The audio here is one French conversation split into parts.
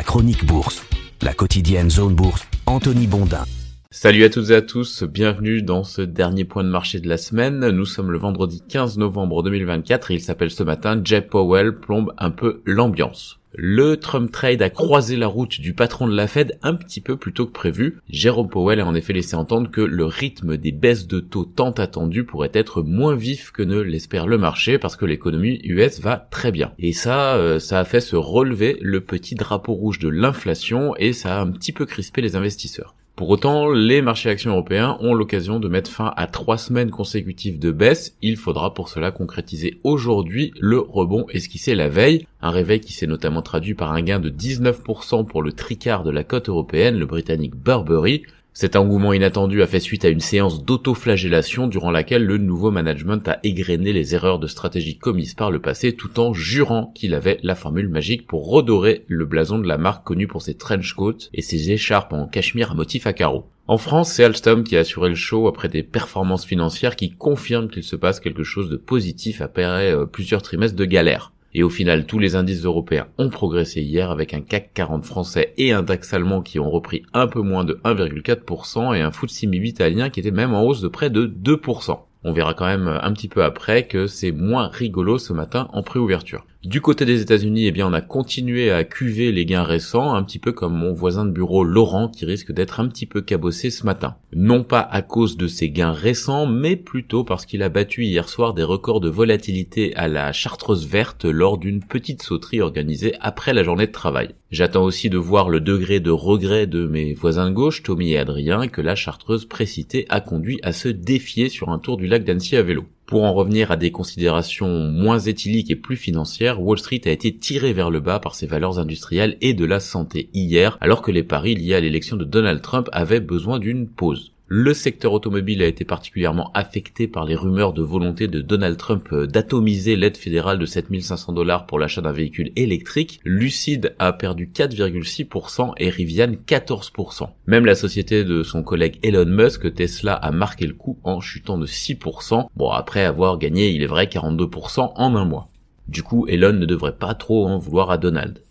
la chronique bourse, la quotidienne zone bourse, Anthony Bondin. Salut à toutes et à tous, bienvenue dans ce dernier point de marché de la semaine. Nous sommes le vendredi 15 novembre 2024 et il s'appelle ce matin Jeff Powell plombe un peu l'ambiance. Le Trump trade a croisé la route du patron de la Fed un petit peu plus tôt que prévu. Jérôme Powell a en effet laissé entendre que le rythme des baisses de taux tant attendues pourrait être moins vif que ne l'espère le marché parce que l'économie US va très bien. Et ça, euh, ça a fait se relever le petit drapeau rouge de l'inflation et ça a un petit peu crispé les investisseurs. Pour autant, les marchés actions européens ont l'occasion de mettre fin à trois semaines consécutives de baisse. Il faudra pour cela concrétiser aujourd'hui le rebond esquissé la veille. Un réveil qui s'est notamment traduit par un gain de 19% pour le tricard de la cote européenne, le britannique Burberry, cet engouement inattendu a fait suite à une séance d'autoflagellation durant laquelle le nouveau management a égrené les erreurs de stratégie commises par le passé tout en jurant qu'il avait la formule magique pour redorer le blason de la marque connue pour ses trench coats et ses écharpes en cachemire à motif à carreaux. En France, c'est Alstom qui a assuré le show après des performances financières qui confirment qu'il se passe quelque chose de positif après euh, plusieurs trimestres de galère. Et au final, tous les indices européens ont progressé hier avec un CAC 40 français et un DAX allemand qui ont repris un peu moins de 1,4% et un FTSE MIB italien qui était même en hausse de près de 2%. On verra quand même un petit peu après que c'est moins rigolo ce matin en préouverture. Du côté des États-Unis, eh bien, on a continué à cuver les gains récents, un petit peu comme mon voisin de bureau Laurent qui risque d'être un petit peu cabossé ce matin. Non pas à cause de ses gains récents, mais plutôt parce qu'il a battu hier soir des records de volatilité à la chartreuse verte lors d'une petite sauterie organisée après la journée de travail. J'attends aussi de voir le degré de regret de mes voisins de gauche, Tommy et Adrien, que la chartreuse précitée a conduit à se défier sur un tour du lac d'Annecy à vélo. Pour en revenir à des considérations moins éthyliques et plus financières, Wall Street a été tiré vers le bas par ses valeurs industrielles et de la santé hier, alors que les paris liés à l'élection de Donald Trump avaient besoin d'une pause. Le secteur automobile a été particulièrement affecté par les rumeurs de volonté de Donald Trump euh, d'atomiser l'aide fédérale de 7500 dollars pour l'achat d'un véhicule électrique. Lucid a perdu 4,6% et Rivian 14%. Même la société de son collègue Elon Musk, Tesla, a marqué le coup en chutant de 6%. Bon, après avoir gagné, il est vrai, 42% en un mois. Du coup, Elon ne devrait pas trop en vouloir à Donald.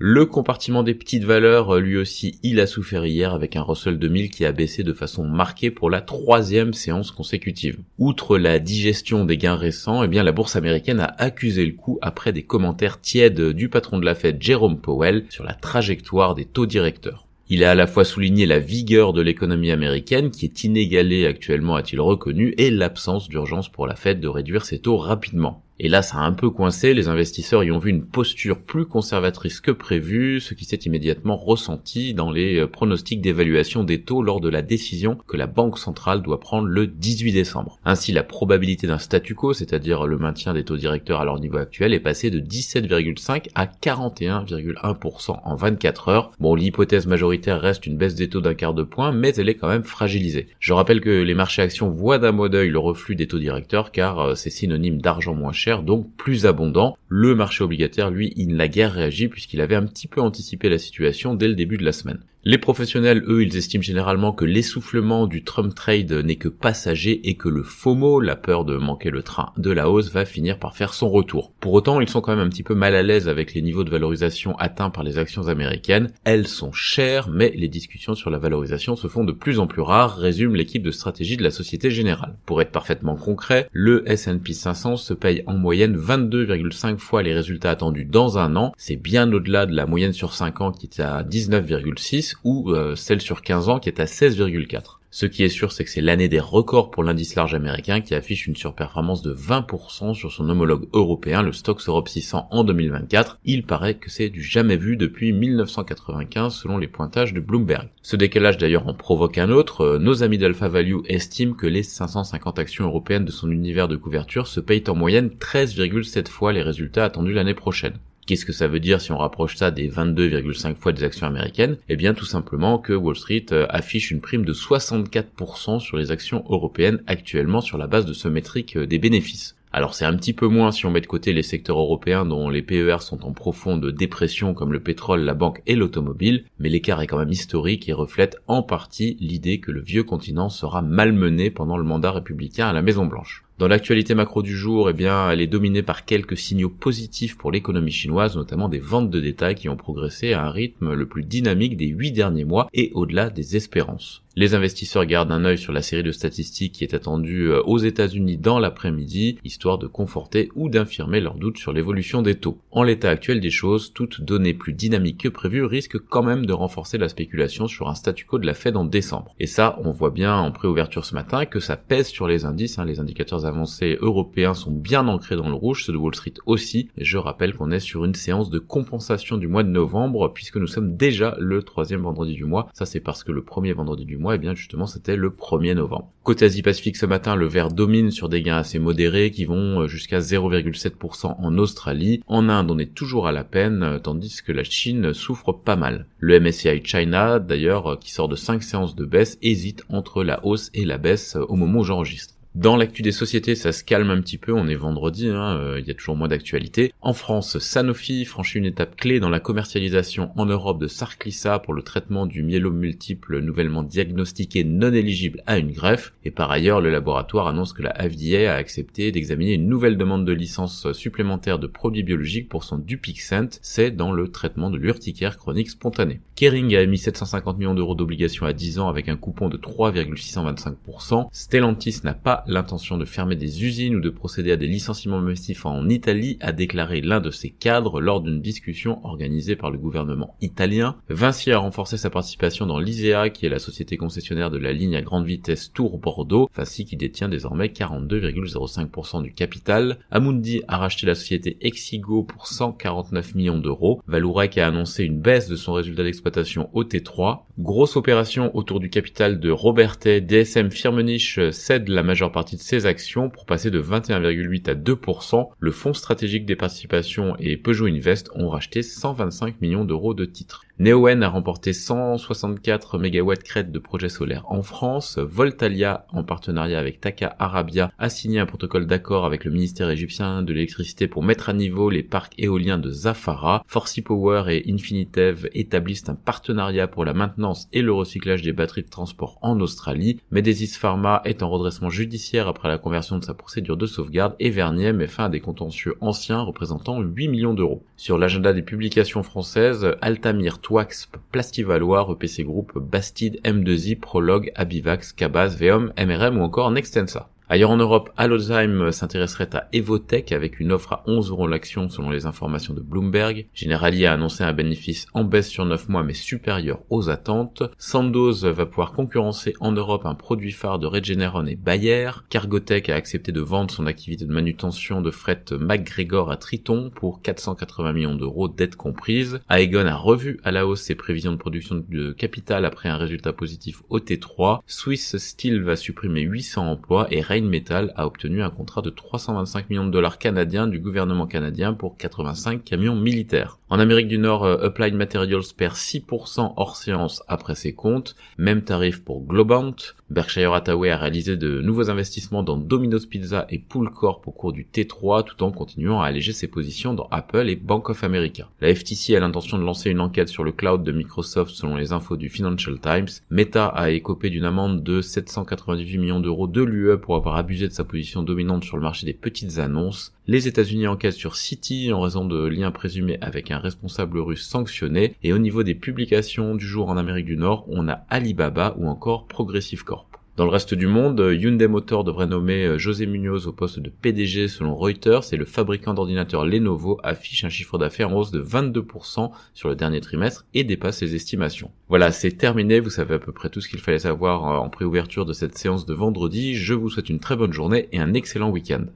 Le compartiment des petites valeurs, euh, lui aussi, il a souffert hier avec un Russell 2000 qui a baissé de façon marquée pour la troisième séance consécutive. Outre la digestion des gains récents, eh bien, la bourse américaine a accusé le coup après des commentaires tièdes du patron de la Fed, Jerome Powell, sur la trajectoire des taux directeurs. Il a à la fois souligné la vigueur de l'économie américaine, qui est inégalée actuellement, a-t-il reconnu, et l'absence d'urgence pour la Fed de réduire ses taux rapidement. Et là, ça a un peu coincé, les investisseurs y ont vu une posture plus conservatrice que prévu, ce qui s'est immédiatement ressenti dans les euh, pronostics d'évaluation des taux lors de la décision que la Banque centrale doit prendre le 18 décembre. Ainsi, la probabilité d'un statu quo, c'est-à-dire le maintien des taux directeurs à leur niveau actuel, est passée de 17,5 à 41,1% en 24 heures. Bon, l'hypothèse majoritaire reste une baisse des taux d'un quart de point, mais elle est quand même fragilisée. Je rappelle que les marchés actions voient d'un mot d'œil le reflux des taux directeurs car euh, c'est synonyme d'argent moins cher donc plus abondant. Le marché obligataire, lui, il n'a guère réagi puisqu'il avait un petit peu anticipé la situation dès le début de la semaine. Les professionnels, eux, ils estiment généralement que l'essoufflement du Trump trade n'est que passager et que le FOMO, la peur de manquer le train de la hausse, va finir par faire son retour. Pour autant, ils sont quand même un petit peu mal à l'aise avec les niveaux de valorisation atteints par les actions américaines. Elles sont chères, mais les discussions sur la valorisation se font de plus en plus rares, résume l'équipe de stratégie de la Société Générale. Pour être parfaitement concret, le S&P 500 se paye en moyenne 22,5 fois les résultats attendus dans un an. C'est bien au-delà de la moyenne sur 5 ans qui était à 19,6 ou euh, celle sur 15 ans qui est à 16,4. Ce qui est sûr, c'est que c'est l'année des records pour l'indice large américain qui affiche une surperformance de 20% sur son homologue européen, le Stoxx Europe 600 en 2024. Il paraît que c'est du jamais vu depuis 1995 selon les pointages de Bloomberg. Ce décalage d'ailleurs en provoque un autre. Euh, nos amis d'Alpha Value estiment que les 550 actions européennes de son univers de couverture se payent en moyenne 13,7 fois les résultats attendus l'année prochaine. Qu'est-ce que ça veut dire si on rapproche ça des 22,5 fois des actions américaines Eh bien tout simplement que Wall Street euh, affiche une prime de 64% sur les actions européennes actuellement sur la base de ce métrique euh, des bénéfices. Alors c'est un petit peu moins si on met de côté les secteurs européens dont les PER sont en profonde dépression comme le pétrole, la banque et l'automobile, mais l'écart est quand même historique et reflète en partie l'idée que le vieux continent sera malmené pendant le mandat républicain à la Maison Blanche. Dans l'actualité macro du jour, eh bien, elle est dominée par quelques signaux positifs pour l'économie chinoise, notamment des ventes de détails qui ont progressé à un rythme le plus dynamique des huit derniers mois et au-delà des espérances. Les investisseurs gardent un œil sur la série de statistiques qui est attendue euh, aux États-Unis dans l'après-midi, histoire de conforter ou d'infirmer leurs doutes sur l'évolution des taux. En l'état actuel des choses, toute donnée plus dynamique que prévue risque quand même de renforcer la spéculation sur un statu quo de la Fed en décembre. Et ça, on voit bien en préouverture ce matin que ça pèse sur les indices, hein, les indicateurs avancés européens sont bien ancrés dans le rouge, ceux de Wall Street aussi. je rappelle qu'on est sur une séance de compensation du mois de novembre puisque nous sommes déjà le troisième vendredi du mois. Ça c'est parce que le premier vendredi du mois, eh bien justement c'était le 1er novembre. Côté Asie-Pacifique ce matin, le vert domine sur des gains assez modérés qui vont euh, jusqu'à 0,7% en Australie. En Inde, on est toujours à la peine, euh, tandis que la Chine souffre pas mal. Le MSCI China, d'ailleurs, euh, qui sort de 5 séances de baisse, hésite entre la hausse et la baisse au moment où j'enregistre. Dans l'actu des sociétés, ça se calme un petit peu, on est vendredi, hein, euh, il hein, y a toujours moins d'actualité. En France, Sanofi franchit une étape clé dans la commercialisation en Europe de Sarklissa pour le traitement du myélome multiple nouvellement diagnostiqué non éligible à une greffe. Et par ailleurs, le laboratoire annonce que la FDA a accepté d'examiner une nouvelle demande de licence supplémentaire de produits biologiques pour son Dupixent, c'est dans le traitement de l'urticaire chronique spontanée. Kering a émis 750 millions d'euros d'obligations à 10 ans avec un coupon de 3,625%. Stellantis n'a pas l'intention de fermer des usines ou de procéder à des licenciements massifs en Italie, a déclaré l'un de ses cadres lors d'une discussion organisée par le gouvernement italien. Vinci a renforcé sa participation dans l'ISEA, qui est la société concessionnaire de la ligne à grande vitesse Tour bordeaux Vinci qui détient désormais 42,05% du capital. Amundi a racheté la société Exigo pour 149 millions d'euros. Valourec a annoncé une baisse de son résultat d'exploitation au T3. Grosse opération autour du capital de Robertet, DSM Firmenich cède la majorité partie de ces actions pour passer de 21,8 à 2%. Le fonds stratégique des participations et Peugeot Invest ont racheté 125 millions d'euros de titres. Neoen a remporté 164 MW crête de projets solaires en France. Voltalia, en partenariat avec Taka Arabia, a signé un protocole d'accord avec le ministère égyptien de l'électricité pour mettre à niveau les parcs éoliens de Zafara. Forcy Power et Infinitev établissent un partenariat pour la maintenance et le recyclage des batteries de transport en Australie. Medesis Pharma est en redressement judiciaire après la conversion de sa procédure de sauvegarde et Vernier met fin à des contentieux anciens représentant 8 millions d'euros. Sur l'agenda des publications françaises, Altamir Swax, Plastivaloir, EPC Group, Bastide, M2I, Prologue, Abivax, Cabaz, Veom, MRM ou encore Nextensa. Ailleurs en Europe, Allosheim s'intéresserait à Evotech avec une offre à 11 euros l'action selon les informations de Bloomberg. Generali a annoncé un bénéfice en baisse sur 9 mois mais supérieur aux attentes. Sandoz va pouvoir concurrencer en Europe un produit phare de Regeneron et Bayer. Cargotech a accepté de vendre son activité de manutention de fret MacGregor à Triton pour 480 millions d'euros dettes comprises. Aegon a revu à la hausse ses prévisions de production de capital après un résultat positif au T3. Swiss Steel va supprimer 800 emplois et Ray Metal a obtenu un contrat de 325 millions de dollars canadiens du gouvernement canadien pour 85 camions militaires. En Amérique du Nord, Upline euh, Materials perd 6% hors séance après ses comptes, même tarif pour Globant. Berkshire Hathaway a réalisé de nouveaux investissements dans Domino's Pizza et Pool Corp au cours du T3 tout en continuant à alléger ses positions dans Apple et Bank of America. La FTC a l'intention de lancer une enquête sur le cloud de Microsoft selon les infos du Financial Times. Meta a écopé d'une amende de 798 millions d'euros de l'UE pour avoir abusé de sa position dominante sur le marché des petites annonces. Les États-Unis enquêtent sur City en raison de liens présumés avec un responsable russe sanctionné. Et au niveau des publications du jour en Amérique du Nord, on a Alibaba ou encore Progressive Corp. Dans le reste du monde, Hyundai Motor devrait nommer euh, José Munoz au poste de PDG selon Reuters et le fabricant d'ordinateurs Lenovo affiche un chiffre d'affaires en hausse de 22% sur le dernier trimestre et dépasse ses estimations. Voilà, c'est terminé, vous savez à peu près tout ce qu'il fallait savoir euh, en préouverture de cette séance de vendredi. Je vous souhaite une très bonne journée et un excellent week-end.